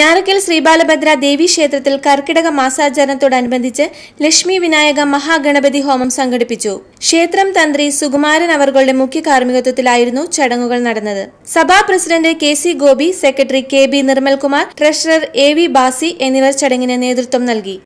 ഞാറക്കൽ ശ്രീബാലഭദ്ര ദേവി ക്ഷേത്രത്തിൽ കർക്കിടക മാസാചരണത്തോടനുബന്ധിച്ച് ലക്ഷ്മി വിനായക മഹാഗണപതി ഹോമം സംഘടിപ്പിച്ചു ക്ഷേത്രം തന്ത്രി സുകുമാരൻ അവർകളുടെ മുഖ്യ കാർമ്മികത്വത്തിലായിരുന്നു ചടങ്ങുകൾ നടന്നത് സഭാ president K C Gopi secretary K B Nirmalkumar treasurer A V Basi എന്നിവർ ചടങ്ങിന് നേതൃത്വം നൽകി